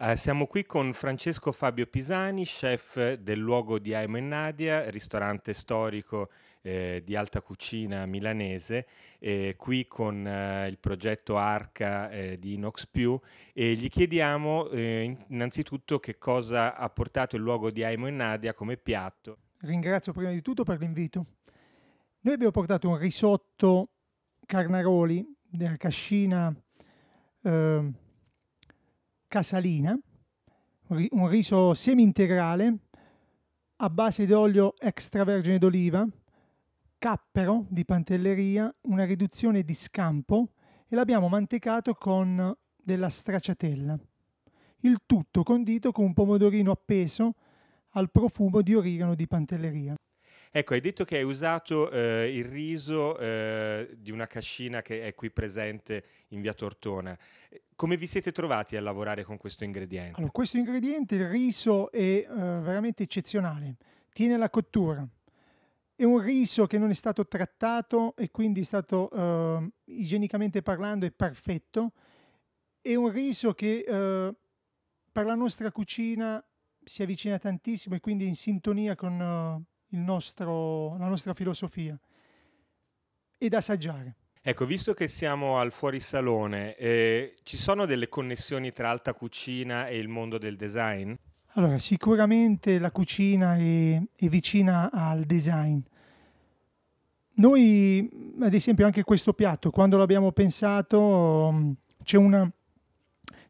Uh, siamo qui con Francesco Fabio Pisani, chef del luogo di Aimo e Nadia, ristorante storico eh, di alta cucina milanese, eh, qui con eh, il progetto Arca eh, di Inox Più e gli chiediamo eh, innanzitutto che cosa ha portato il luogo di Aimo e Nadia come piatto. Ringrazio prima di tutto per l'invito. Noi abbiamo portato un risotto carnaroli della cascina ehm, casalina, un riso semi-integrale a base di olio extravergine d'oliva, cappero di pantelleria, una riduzione di scampo e l'abbiamo mantecato con della stracciatella. Il tutto condito con un pomodorino appeso al profumo di origano di pantelleria. Ecco, hai detto che hai usato eh, il riso eh, di una cascina che è qui presente in via Tortona. Come vi siete trovati a lavorare con questo ingrediente? Allora, questo ingrediente, il riso, è eh, veramente eccezionale. Tiene la cottura. È un riso che non è stato trattato e quindi è stato, ehm, igienicamente parlando, è perfetto. È un riso che eh, per la nostra cucina si avvicina tantissimo e quindi è in sintonia con eh, il nostro, la nostra filosofia ed assaggiare. Ecco, visto che siamo al fuorisalone, eh, ci sono delle connessioni tra alta cucina e il mondo del design? Allora, sicuramente la cucina è, è vicina al design. Noi, ad esempio, anche questo piatto, quando l'abbiamo pensato, mm, c'è, una,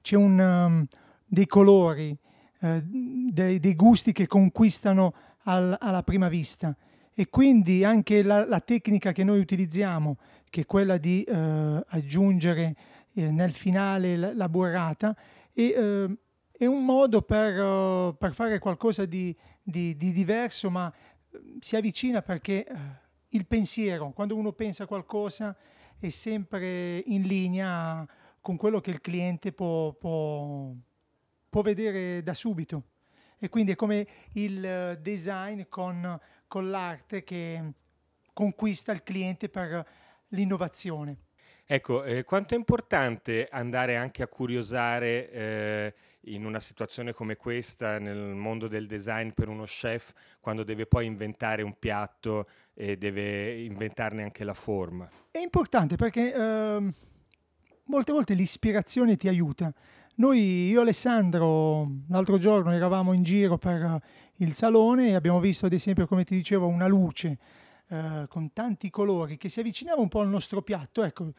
c'è un, um, dei colori, eh, dei, dei, gusti che conquistano al, alla prima vista. E quindi anche la, la, tecnica che noi utilizziamo, che è quella di eh, aggiungere eh, nel finale la, la burrata, è, eh, è, un modo per, eh, per fare qualcosa di, di, di, diverso, ma eh, si avvicina perché il pensiero, quando uno pensa qualcosa, è sempre in linea con quello che il cliente può, può, può vedere da subito. E quindi è come il eh, design con, con l'arte che conquista il cliente per l'innovazione. Ecco, eh, quanto è importante andare anche a curiosare eh, in una situazione come questa, nel mondo del design per uno chef, quando deve poi inventare un piatto e deve inventarne anche la forma? È importante perché eh, molte volte l'ispirazione ti aiuta. Noi, io e Alessandro, l'altro giorno eravamo in giro per eh, il salone e abbiamo visto, ad esempio, come ti dicevo, una luce eh, con tanti colori che si avvicinava un po' al nostro piatto, ecco,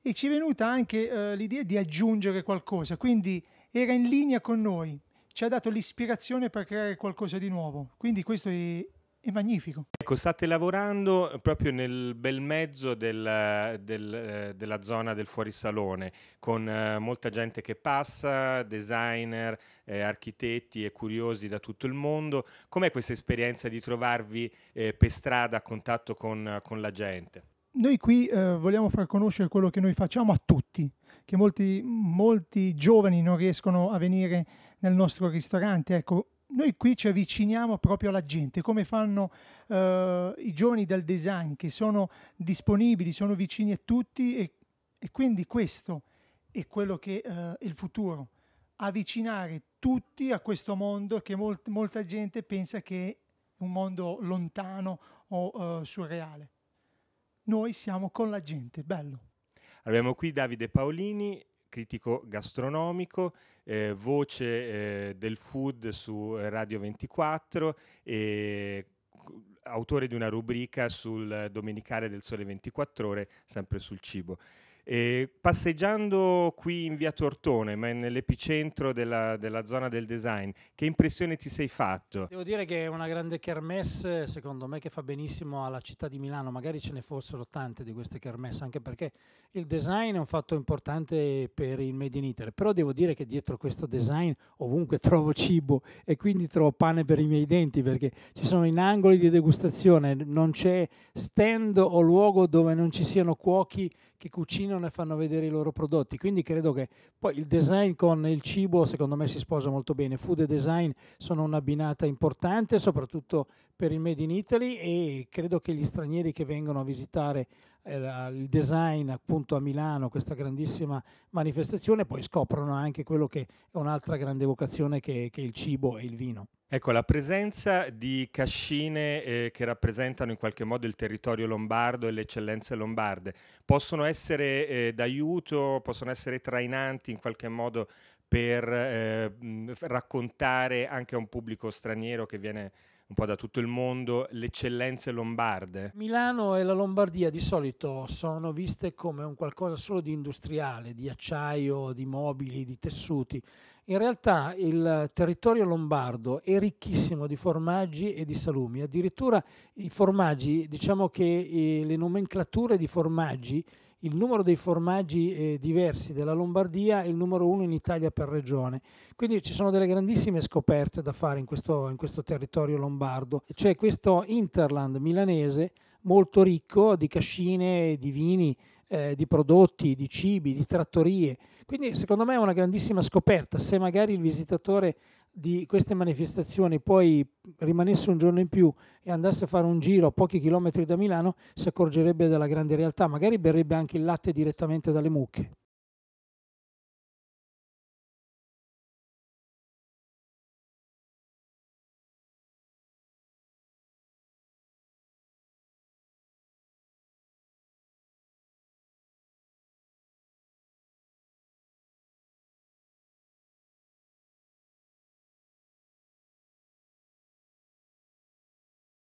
e ci è venuta anche eh, l'idea di aggiungere qualcosa, quindi era in linea con noi, ci ha dato l'ispirazione per creare qualcosa di nuovo. Quindi questo è è magnifico. Ecco, state lavorando proprio nel bel mezzo del, del, eh, della zona del fuorisalone, con eh, molta gente che passa, designer, eh, architetti e curiosi da tutto il mondo. Com'è questa esperienza di trovarvi eh, per strada a contatto con, con la gente? Noi qui eh, vogliamo far conoscere quello che noi facciamo a tutti, che molti, molti giovani non riescono a venire nel nostro ristorante. Ecco, noi qui ci avviciniamo proprio alla gente, come fanno eh, i giovani del design che sono disponibili, sono vicini a tutti e, e quindi questo è quello che eh, è il futuro, avvicinare tutti a questo mondo che molt molta gente pensa che è un mondo lontano o eh, surreale. Noi siamo con la gente, bello. Abbiamo qui Davide Paolini, critico gastronomico, eh, voce eh, del food su Radio 24 e eh, autore di una rubrica sul domenicale del Sole 24 Ore, sempre sul cibo. E eh, passeggiando qui in via Tortone, ma nell'epicentro della, della, zona del design, che impressione ti sei fatto? Devo dire che è una grande kermesse, secondo me, che fa benissimo alla città di Milano. Magari ce ne fossero tante di queste kermesse, anche perché il design è un fatto importante per il Made in Italy. Però devo dire che dietro questo design ovunque trovo cibo e quindi trovo pane per i miei denti, perché ci sono in angoli di degustazione, non c'è stand o luogo dove non ci siano cuochi che cucinano cucinano e fanno vedere i loro prodotti. Quindi credo che poi il design con il cibo secondo me si sposa molto bene. Food e design sono una binata importante, soprattutto per il Made in Italy e credo che gli stranieri che vengono a visitare eh, il design appunto a Milano, questa grandissima manifestazione, poi scoprono anche quello che è un'altra grande vocazione che, che è il cibo e il vino. Ecco, la presenza di cascine eh, che rappresentano in qualche modo il territorio lombardo e le eccellenze lombarde possono essere eh, d'aiuto, possono essere trainanti in qualche modo per eh, raccontare anche a un pubblico straniero che viene un po' da tutto il mondo le eccellenze lombarde? Milano e la Lombardia di solito sono viste come un qualcosa solo di industriale, di acciaio, di mobili, di tessuti. In realtà il territorio lombardo è ricchissimo di formaggi e di salumi, addirittura i formaggi, diciamo che eh, le nomenclature di formaggi il numero dei formaggi eh, diversi della Lombardia è il numero uno in Italia per regione. Quindi ci sono delle grandissime scoperte da fare in questo, in questo territorio lombardo. C'è questo interland milanese molto ricco di cascine, di vini, eh, di prodotti, di cibi, di trattorie. Quindi secondo me è una grandissima scoperta. Se magari il visitatore di queste manifestazioni poi rimanesse un giorno in più e andasse a fare un giro a pochi chilometri da Milano, si accorgerebbe della grande realtà, magari berrebbe anche il latte direttamente dalle mucche.